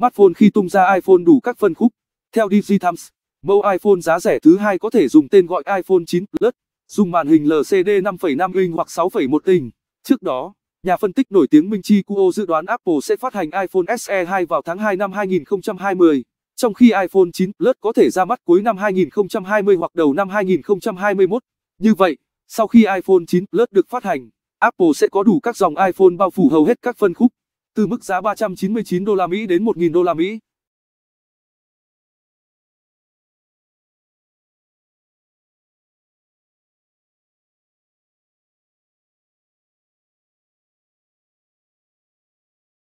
smartphone khi tung ra iPhone đủ các phân khúc. Theo DigiTimes, mẫu iPhone giá rẻ thứ hai có thể dùng tên gọi iPhone 9 Plus, dùng màn hình LCD 5,5 inch hoặc 6,1 inch. Trước đó, nhà phân tích nổi tiếng Minh Chi Kuo dự đoán Apple sẽ phát hành iPhone SE 2 vào tháng 2 năm 2020, trong khi iPhone 9 Plus có thể ra mắt cuối năm 2020 hoặc đầu năm 2021. Như vậy, sau khi iPhone 9 Plus được phát hành, Apple sẽ có đủ các dòng iPhone bao phủ hầu hết các phân khúc từ mức giá 399 đô la Mỹ đến 1.000 đô la Mỹ.